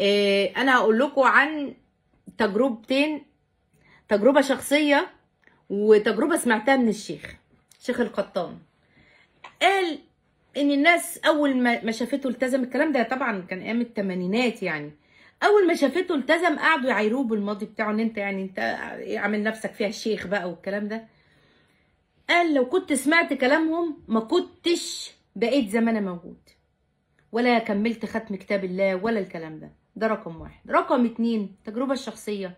إيه، انا هقول لكم عن تجربتين تجربه شخصيه وتجربه سمعتها من الشيخ شيخ القطان قال ان الناس اول ما شافته التزم الكلام ده طبعا كان ايام الثمانينات يعني اول ما شافته التزم قعدوا يعيروه بالماضي بتاعه ان انت يعني انت عامل نفسك فيها الشيخ بقى والكلام ده قال لو كنت سمعت كلامهم ما كنتش بقيت زي ما انا موجود ولا كملت ختم كتاب الله ولا الكلام ده ده رقم واحد رقم اتنين التجربة الشخصية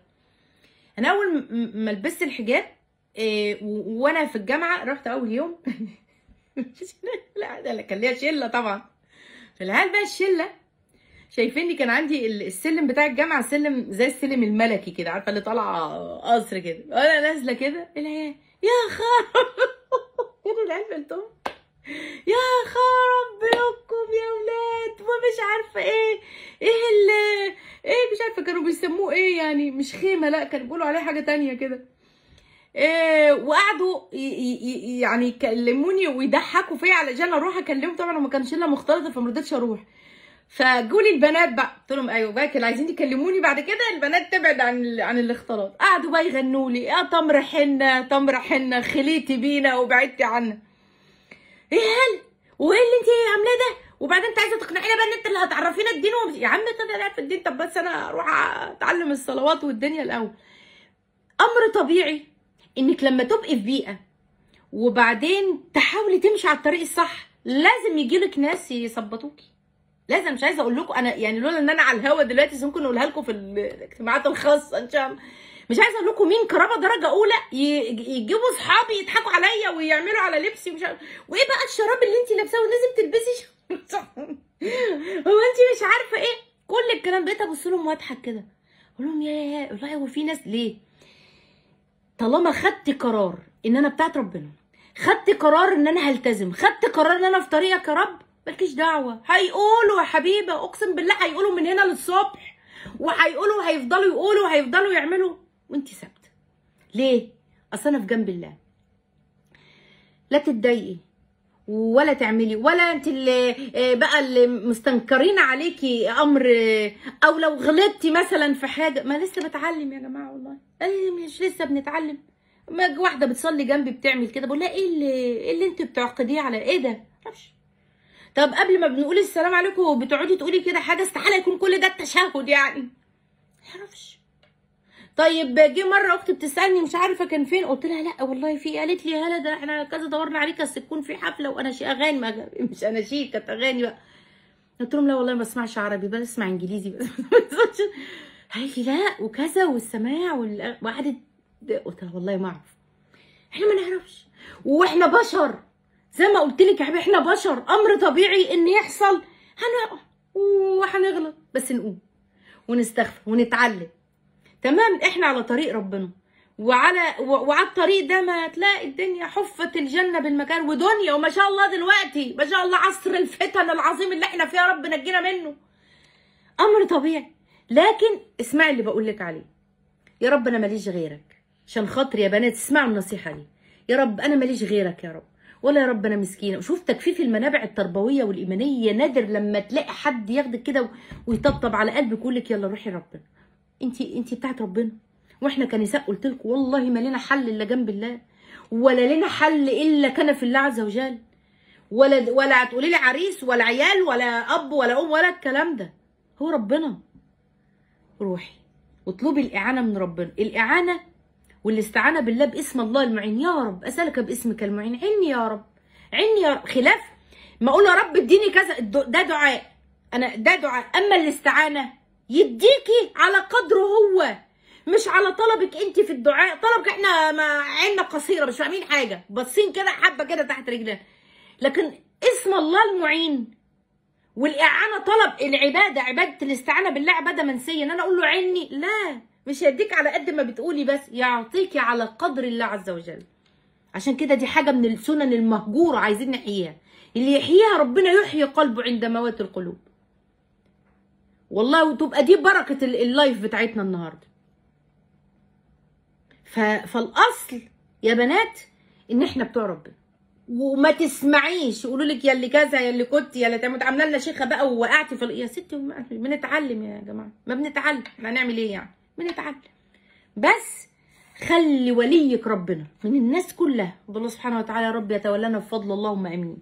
أنا أول ما لبست الحجاب إيه وأنا في الجامعة رحت أول يوم لا ده كان ليا شلة طبعا فالعيال بقى الشلة شايفيني كان عندي السلم بتاع الجامعة سلم زي السلم الملكي كده عارفة اللي طالعة قصر كده وأنا نازلة كده العيال يا خرا كده العيال قلتهم يا خرب بيتكم يا ولاد ومش عارفه ايه ايه اللي ايه مش عارفه كانوا بيسموه ايه يعني مش خيمه لا كانوا بيقولوا عليه حاجه تانية كده إيه وقعدوا يعني يكلموني ويضحكوا فيا علشان اروح اكلمه طبعا وما كانش الا مختلطه فما رضيتش اروح فجولي البنات بقى قلت لهم ايوه بقى كانوا عايزين يكلموني بعد كده البنات تبعد عن عن الاختلاط قعدوا بقى يغنوا لي يا تمر حنه تمر حنه خليتي بينا وبعدتي عنا ايه هل وايه اللي انت عاملاه ده وبعدين انت عايزه تقنعينا بقى ان انت اللي هتعرفينا الدين ومش... يا عم انت في الدين طب بس انا اروح اتعلم الصلوات والدنيا الاول امر طبيعي انك لما تبقي في بيئه وبعدين تحاولي تمشي على الطريق الصح لازم يجيلك ناس يثبطوكي لازم مش عايزه اقول لكم انا يعني لولا ان انا على الهوا دلوقتي ممكن اقولها لكم في الاجتماعات الخاصه ان شاء الله مش عايزه اقول لكم مين كرامه درجه اولى يجيبوا اصحابي يضحكوا عليا ويعملوا على لبسي ومش عارف. وايه بقى الشراب اللي انت لابساه ولازم تلبسي هو انت مش عارفه ايه كل الكلام بقيت ابص لهم واضحك كده اقول لهم يا والله هو في ناس ليه طالما خدت قرار ان انا بتاعت ربنا خدت قرار ان انا هلتزم خدت قرار ان انا في طريقك يا رب مالكيش دعوه هيقولوا يا حبيبه اقسم بالله هيقولوا من هنا للصبح وهيقولوا هيفضلوا يقولوا هيفضلوا يعملوا وانت ثابته ليه اصل انا في جنب الله لا تتضايقي ولا تعملي ولا انت اللي آه، بقى اللي مستنكرين عليكي امر آه، او لو غلطتي مثلا في حاجه ما لسه بتعلم يا جماعه والله إيه، مش لسه بنتعلم واحده بتصلي جنبي بتعمل كده بقول لها ايه اللي ايه اللي انت بتعقديه على ايه ده معرفش طب قبل ما بنقول السلام عليكم بتقعدي تقولي كده حاجه استحاله يكون كل ده التشهد يعني معرفش طيب جه مره اختي بتسالني مش عارفه كان فين قلت لها لا والله في قالت لي هلا ده احنا كذا دورنا عليك بس تكون في حفله وانا شي اغاني ما مش شي كانت اغاني بقى قلت لهم لا والله ما بسمعش عربي بسمع انجليزي بس قالت لي لا وكذا والسماع وقعدت قلت لها والله ما اعرف احنا ما نعرفش واحنا بشر زي ما قلت لك يا احنا بشر امر طبيعي ان يحصل هنقع وهنغلط بس نقوم ونستغفر ونتعلم تمام احنا على طريق ربنا وعلى وعلى الطريق ده ما تلاقي الدنيا حفت الجنه بالمكان ودنيا وما شاء الله دلوقتي ما شاء الله عصر الفتن العظيم اللي احنا فيه يا رب نجينا منه امر طبيعي لكن اسمعي اللي بقول لك عليه يا رب انا ماليش غيرك عشان خاطر يا بنات اسمعوا النصيحه دي يا رب انا ماليش غيرك يا رب ولا يا رب انا مسكينه وشوف تكفيف المنابع التربويه والايمانيه نادر لما تلاقي حد ياخدك كده ويطبطب على قلبك ويقول لك يلا روحي ربنا انت انت بتاعت ربنا واحنا كنساء قلت لكم والله ما لنا حل الا جنب الله ولا لنا حل الا كان في الله عز وجل ولا ولا هتقولي لي عريس ولا عيال ولا اب ولا ام ولا الكلام ده هو ربنا روحي واطلبي الاعانه من ربنا الاعانه والاستعانه بالله باسم الله المعين يا رب اسالك باسمك المعين عني يا رب عني يا رب خلاف ما اقول يا رب اديني كذا ده دعاء انا ده دعاء اما الاستعانه يديكي على قدره هو مش على طلبك انت في الدعاء طلبك احنا ما عيننا قصيره مش فاهمين حاجه باصين كده حبه كده تحت رجلنا لكن اسم الله المعين والاعانه طلب العباده عباده الاستعانه بالله عباده منسيه ان انا اقول له عيني لا مش هيديك على قد ما بتقولي بس يعطيكي على قدر الله عز وجل عشان كده دي حاجه من السنن المهجوره عايزين نحييها اللي يحييها ربنا يحيي قلبه عند موات القلوب والله وتبقى دي بركه اللايف بتاعتنا النهارده فالاصل يا بنات ان احنا بتوع ربنا وما تسمعيش يقولوا لك يا اللي كذا يا اللي كنت يا اللي تعمل عامله لنا شيخه بقى ووقعتي في يا ستي بنتعلم يا جماعه ما بنتعلم احنا هنعمل ايه يعني بنتعلم بس خلي وليك ربنا من الناس كلها والله سبحانه وتعالى يا رب يتولانا بفضل اللهم امين